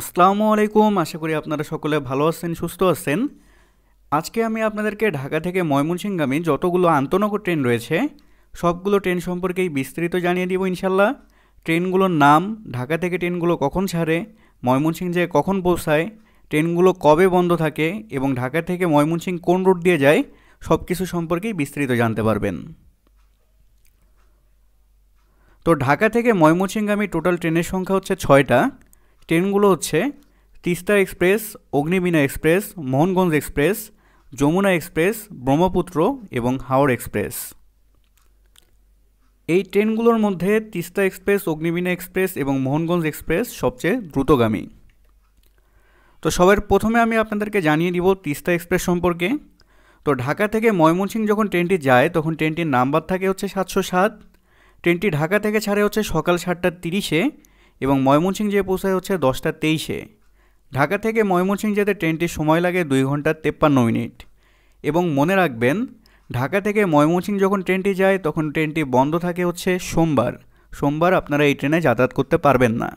আসসালামু আলাইকুম আশা করি আপনারা সকলে ভালো আছেন সুস্থ আছেন আজকে আমি আপনাদেরকে ঢাকা থেকে ময়মনসিংগামী যতগুলো আন্তনগর ট্রেন রয়েছে সবগুলো ট্রেন সম্পর্কেই বিস্তারিত জানিয়ে দিব ইনশাল্লাহ ট্রেনগুলোর নাম ঢাকা থেকে ট্রেনগুলো কখন ছাড়ে ময়মনসিং যে কখন পৌঁছায় ট্রেনগুলো কবে বন্ধ থাকে এবং ঢাকা থেকে ময়মনসিং কোন রুট দিয়ে যায় সব কিছু সম্পর্কেই বিস্তারিত জানতে পারবেন তো ঢাকা থেকে ময়মনসিংগামী টোটাল ট্রেনের সংখ্যা হচ্ছে ছয়টা ট্রেনগুলো হচ্ছে Tista express Agnibina express Mohanganj express Jamuna express Brahmaputra এবং হাওড় এক্সপ্রেস এই ট্রেনগুলোর মধ্যে তিস্তা এক্সপ্রেস অগ্নিবীণা এক্সপ্রেস এবং মোহনগঞ্জ এক্সপ্রেস সবচেয়ে দ্রুতগামী তো সবার প্রথমে আমি আপনাদেরকে জানিয়ে দিব তিস্তা এক্সপ্রেস সম্পর্কে তো ঢাকা থেকে ময়মনসিংহ যখন ট্রেনটি যায় তখন ট্রেনটির নাম্বার থাকে হচ্ছে সাতশো সাত ট্রেনটি ঢাকা থেকে ছাড়ে হচ্ছে সকাল সাতটা তিরিশে এবং ময়মনসিং যেয়ে পৌঁছায় হচ্ছে দশটা তেইশে ঢাকা থেকে ময়মনসিং যেতে ট্রেনটির সময় লাগে দুই ঘন্টা তেপ্পান্ন মিনিট এবং মনে রাখবেন ঢাকা থেকে ময়মনসিংহ যখন ট্রেনটি যায় তখন ট্রেনটি বন্ধ থাকে হচ্ছে সোমবার সোমবার আপনারা এই ট্রেনে যাতায়াত করতে পারবেন না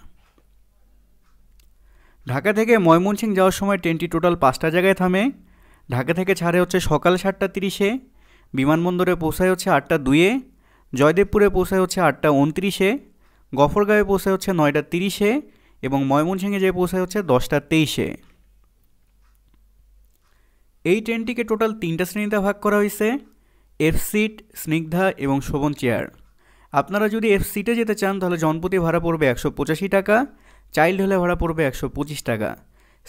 ঢাকা থেকে ময়মনসিং যাওয়ার সময় ট্রেনটি টোটাল পাঁচটা জায়গায় থামে ঢাকা থেকে ছাড়ে হচ্ছে সকাল সাতটা তিরিশে বিমানবন্দরে পৌঁছায় হচ্ছে আটটা দুয়ে জয়দেবপুরে পৌঁছায় হচ্ছে আটটা উনত্রিশে গফরগাঁওয়ে পৌঁছায় হচ্ছে নয়টা তিরিশে এবং ময়মনসিংহে যেয়ে পৌঁছায় হচ্ছে দশটা তেইশে এই ট্রেনটিকে টোটাল তিনটা শ্রেণীতে ভাগ করা হয়েছে এফ সিট স্নিগ্ধা এবং শোভন চেয়ার আপনারা যদি এফ সিটে যেতে চান তাহলে জনপতি ভাড়া পড়বে একশো পঁচাশি টাকা চাইল্ড হলে ভাড়া পড়বে একশো পঁচিশ টাকা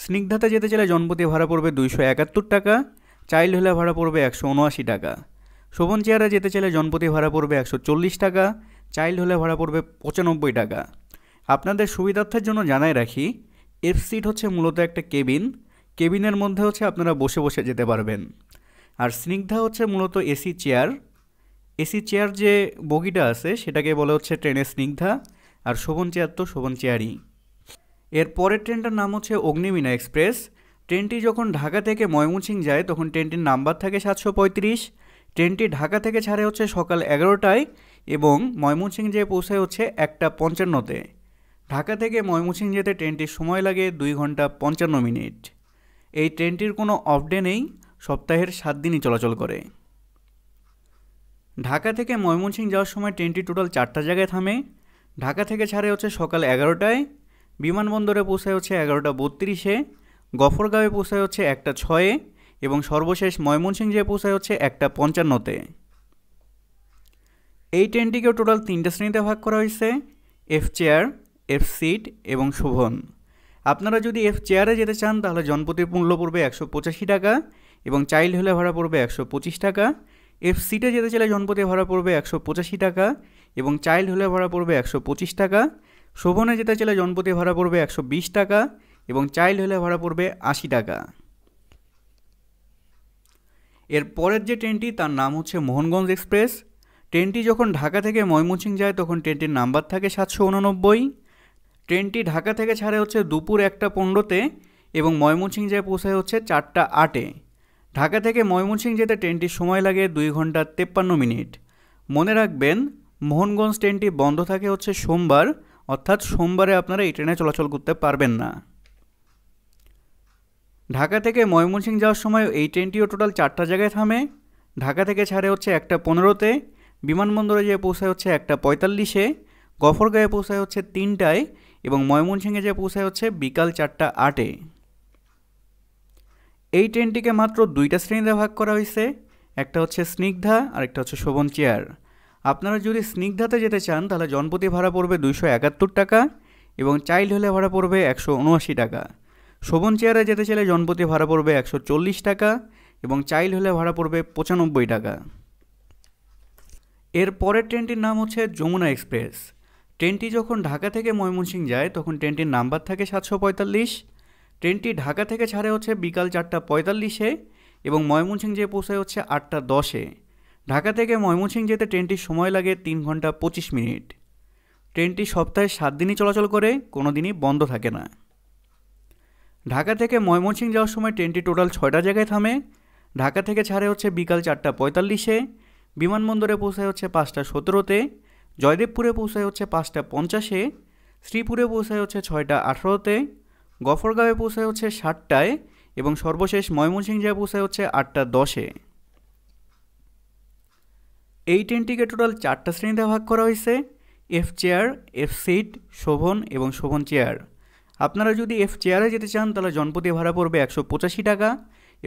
স্নিগ্ধাতে যেতে চাইলে জনপতি ভাড়া পড়বে দুইশো একাত্তর টাকা চাইল্ড হলে ভাড়া পড়বে একশো উনআশি টাকা শোভন চেয়ারে যেতে চাইলে জনপতি ভাড়া পড়বে একশো টাকা চাইল্ড হলে ভাড়া পড়বে পঁচানব্বই টাকা আপনাদের সুবিধার্থের জন্য জানাই রাখি এফ সিট হচ্ছে মূলত একটা কেবিন কেবিনের মধ্যে হচ্ছে আপনারা বসে বসে যেতে পারবেন আর স্নিগ্ধা হচ্ছে মূলত এসি চেয়ার এসি চেয়ার যে বগিটা আছে সেটাকে বলা হচ্ছে ট্রেনের স্নিগ্ধা আর শোভন চেয়ার তো শোভন চেয়ারই এর পরের ট্রেনটার নাম হচ্ছে অগ্নিবীণা এক্সপ্রেস ট্রেনটি যখন ঢাকা থেকে ময়মনসিং যায় তখন ট্রেনটির নাম্বার থাকে সাতশো পঁয়ত্রিশ ট্রেনটি ঢাকা থেকে ছাড়ে হচ্ছে সকাল এগারোটায় এবং ময়মনসিংহ যেয়ে পৌঁছায় হচ্ছে একটা পঞ্চান্নতে ঢাকা থেকে ময়মনসিং যেতে ট্রেনটির সময় লাগে দুই ঘন্টা পঞ্চান্ন মিনিট এই ট্রেনটির কোনো অফ ডে নেই সপ্তাহের সাত দিনই চলাচল করে ঢাকা থেকে ময়মনসিং যাওয়ার সময় ট্রেনটি টোটাল চারটা জায়গায় থামে ঢাকা থেকে ছাড়ে হচ্ছে সকাল এগারোটায় বিমানবন্দরে পৌঁছায় হচ্ছে এগারোটা বত্রিশে গফরগাঁওয়ে পৌঁছায় হচ্ছে একটা ছয়ে এবং সর্বশেষ ময়মনসিংহ যে পৌঁছায় হচ্ছে একটা পঞ্চান্নতে এই ট্রেনটিকেও টোটাল তিনটে শ্রেণীতে ভাগ করা হয়েছে এফ চেয়ার এফ সিট এবং শোভন আপনারা যদি এফ চেয়ারে যেতে চান তাহলে জনপতির মূল্য পড়বে একশো পঁচাশি টাকা এবং চাইল্ড হলে ভাড়া পড়বে একশো পঁচিশ টাকা এফ সিটে যেতে চাইলে জনপতি ভাড়া পড়বে একশো পঁচাশি টাকা এবং চাইল্ড হলে ভাড়া পড়বে একশো পঁচিশ টাকা শোভনে যেতে চাইলে জনপতি ভাড়া পড়বে একশো বিশ টাকা এবং চাইল্ড হলে ভাড়া পড়বে আশি টাকা এর পরের যে ট্রেনটি তার নাম হচ্ছে মোহনগঞ্জ এক্সপ্রেস ট্রেনটি যখন ঢাকা থেকে ময়মনসিং যায় তখন ট্রেনটির নাম্বার থাকে সাতশো উননব্বই ট্রেনটি ঢাকা থেকে ছাড়ে হচ্ছে দুপুর একটা পনেরোতে এবং ময়মনসিং যায় পৌঁছায় হচ্ছে চারটা আটে ঢাকা থেকে ময়মনসিং যেতে ট্রেনটির সময় লাগে দুই ঘন্টা তেপ্পান্ন মিনিট মনে রাখবেন মোহনগঞ্জ ট্রেনটি বন্ধ থাকে হচ্ছে সোমবার অর্থাৎ সোমবারে আপনারা এই ট্রেনে চলাচল করতে পারবেন না ঢাকা থেকে ময়মনসিংহ যাওয়ার সময় এই ট্রেনটিও টোটাল চারটা জায়গায় থামে ঢাকা থেকে ছাড়ে হচ্ছে একটা পনেরোতে বিমানবন্দরে যেয়ে পৌঁছায় হচ্ছে একটা পঁয়তাল্লিশে গফরগাঁয়ে পৌঁছায় হচ্ছে তিনটায় এবং ময়মনসিংহে যেয়ে পৌঁছায় হচ্ছে বিকাল চারটা আটে এই ট্রেনটিকে মাত্র দুইটা শ্রেণীতে ভাগ করা হয়েছে একটা হচ্ছে স্নিগ্ধা আর একটা হচ্ছে শোভন চেয়ার আপনারা যদি স্নিগ্ধাতে যেতে চান তাহলে জনপতি ভাড়া পড়বে দুইশো একাত্তর টাকা এবং চাইল্ড হলে ভাড়া পড়বে একশো উনআশি টাকা শোভন চেয়ারে যেতে চাইলে জনপতি ভাড়া পড়বে একশো টাকা এবং চাইল্ড হলে ভাড়া পড়বে পঁচানব্বই টাকা এর পরের ট্রেনটির নাম হচ্ছে যমুনা এক্সপ্রেস ট্রেনটি যখন ঢাকা থেকে ময়মনসিং যায় তখন ট্রেনটির নাম্বার থাকে সাতশো পঁয়তাল্লিশ ট্রেনটি ঢাকা থেকে ছাড়ে হচ্ছে বিকাল চারটা পঁয়তাল্লিশে এবং ময়মনসিং যেয়ে পৌঁছায় হচ্ছে আটটা দশে ঢাকা থেকে ময়মনসিং যেতে ট্রেনটির সময় লাগে তিন ঘন্টা পঁচিশ মিনিট ট্রেনটি সপ্তাহে সাত দিনই চলাচল করে কোনো দিনই বন্ধ থাকে না ঢাকা থেকে ময়মনসিংহ যাওয়ার সময় ট্রেনটি টোটাল ছয়টা জায়গায় থামে ঢাকা থেকে ছাড়ে হচ্ছে বিকাল চারটা পঁয়তাল্লিশে বিমানবন্দরে পৌঁছায় হচ্ছে পাঁচটা সতেরোতে জয়দেবপুরে পৌঁছায় হচ্ছে পাঁচটা পঞ্চাশে শ্রীপুরে পৌঁছায় হচ্ছে ছয়টা আঠারোতে গফরগাঁওয়ে পৌঁছায় হচ্ছে সাতটায় এবং সর্বশেষ ময়মনসিংহ যায় পৌঁছায় হচ্ছে আটটা দশে এই ট্রেনটিকে টোটাল চারটা শ্রেণীতে ভাগ করা হয়েছে F chair F seat Shovan এবং শোভন চেয়ার আপনারা যদি এফ চেয়ারে যেতে চান তাহলে জনপতি ভাড়া পড়বে একশো পঁচাশি টাকা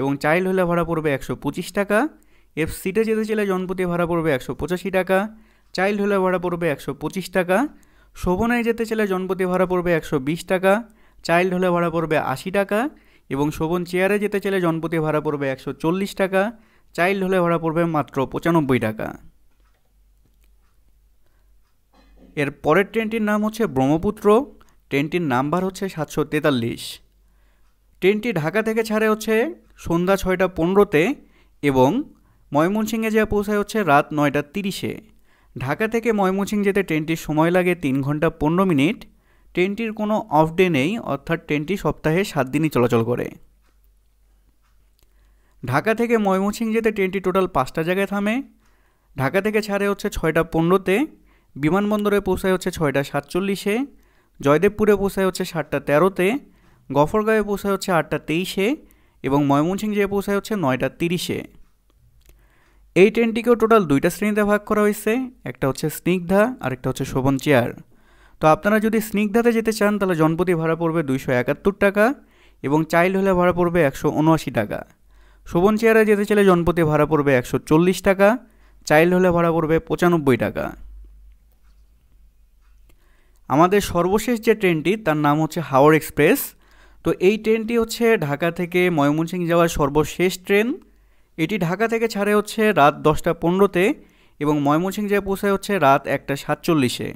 এবং চাইল্ড হলে ভাড়া পড়বে একশো পঁচিশ টাকা এফ সিটে যেতে চাইলে জনপতি ভাড়া পড়বে একশো পঁচাশি টাকা চাইল্ড হলে ভাড়া পড়বে একশো পঁচিশ টাকা শোভনায় যেতে চাইলে জনপতি ভাড়া পড়বে একশো বিশ টাকা চাইল্ড হলে ভাড়া পড়বে আশি টাকা এবং শোভন চেয়ারে যেতে চাইলে জনপতি ভাড়া পড়বে একশো চল্লিশ টাকা চাইল্ড হলে ভাড়া পড়বে মাত্র পঁচানব্বই টাকা এর পরের ট্রেনটির নাম হচ্ছে ব্রহ্মপুত্র ট্রেনটির নাম্বার হচ্ছে সাতশো তেতাল্লিশ ট্রেনটি ঢাকা থেকে ছাড়ে হচ্ছে সন্ধ্যা ছয়টা পনেরোতে এবং ময়মনসিংহে যা পৌঁছায় হচ্ছে রাত নয়টা তিরিশে ঢাকা থেকে ময়মনসিং যেতে ট্রেনটির সময় লাগে তিন ঘন্টা পনেরো মিনিট ট্রেনটির কোনো অফ ডে নেই অর্থাৎ ট্রেনটি সপ্তাহে সাত দিনই চলাচল করে ঢাকা থেকে ময়মনসিং যেতে ট্রেনটি টোটাল পাঁচটা জায়গায় থামে ঢাকা থেকে ছাড়ে হচ্ছে ছয়টা পনেরোতে বিমানবন্দরে পৌঁছায় হচ্ছে ছয়টা সাতচল্লিশে জয়দেবপুরে পৌঁছায় হচ্ছে সাতটা তেরোতে গফরগাঁয়ে পৌঁছায় হচ্ছে আটটা তেইশে এবং ময়মনসিংহ যেয়ে পৌঁছায় হচ্ছে নয়টা তিরিশে এই ট্রেনটিকেও টোটাল দুইটা শ্রেণীতে ভাগ করা হয়েছে একটা হচ্ছে স্নিগ্ধা আর একটা হচ্ছে শোভন চেয়ার তো আপনারা যদি স্নিগ্ধাতে যেতে চান তাহলে জনপতি ভাড়া পড়বে দুইশো একাত্তর টাকা এবং চাইল্ড হলে ভাড়া পড়বে একশো উনআশি টাকা শোভন চেয়ারে যেতে চাইলে জনপতি ভাড়া পড়বে একশো চল্লিশ টাকা চাইল্ড হলে ভাড়া পড়বে পঁচানব্বই টাকা আমাদের সর্বশেষ যে ট্রেনটি তার নাম হচ্ছে হাওড় এক্সপ্রেস তো এই ট্রেনটি হচ্ছে ঢাকা থেকে ময়মনসিংহ যাওয়ার সর্বশেষ ট্রেন এটি ঢাকা থেকে ছাড়ে হচ্ছে রাত দশটা পনেরোতে এবং ময়মনসিংহ যায় পৌঁছায় হচ্ছে রাত একটা সাতচল্লিশে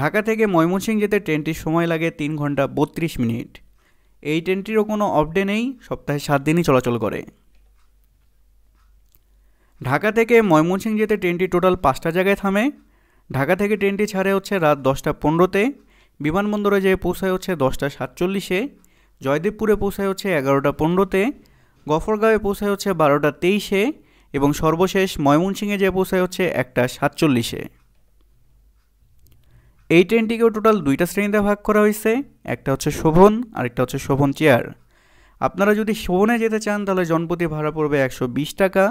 ঢাকা থেকে ময়মনসিংহ যেতে ট্রেনটির সময় লাগে তিন ঘন্টা বত্রিশ মিনিট এই ট্রেনটিরও কোনো অফডে নেই সপ্তাহে সাত দিনই চলাচল করে ঢাকা থেকে ময়মনসিংহ যেতে ট্রেনটি টোটাল পাঁচটা জায়গায় থামে ঢাকা থেকে ট্রেনটি ছাড়ে হচ্ছে রাত দশটা পনেরোতে বিমানবন্দরে যেয়ে পৌঁছায় হচ্ছে দশটা সাতচল্লিশে জয়দেবপুরে পৌঁছায় হচ্ছে এগারোটা পনেরোতে গফরগাঁওয়ে পৌঁছায় হচ্ছে বারোটা তেইশে এবং সর্বশেষ ময়মনসিংহে যেয়ে পৌঁছায় হচ্ছে একটা সাতচল্লিশে এই ট্রেনটিকেও টোটাল দুইটা শ্রেণীতে ভাগ করা হয়েছে একটা হচ্ছে শোভন আরেকটা হচ্ছে শোভন চেয়ার আপনারা যদি শোভনে যেতে চান তাহলে জনপতি ভাড়া পড়বে একশো টাকা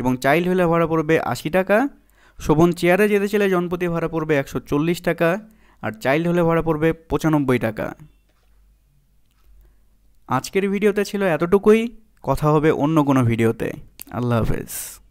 এবং চাইল্ড হলে ভাড়া পড়বে আশি টাকা শোভন চেয়ারে যেতে চাইলে জনপতি ভাড়া পড়বে একশো টাকা আর চাইল্ড হলে ভাড়া পড়বে পঁচানব্বই টাকা আজকের ভিডিওতে ছিল এতটুকুই কথা হবে অন্য কোনো ভিডিওতে আল্লাহ হাফেজ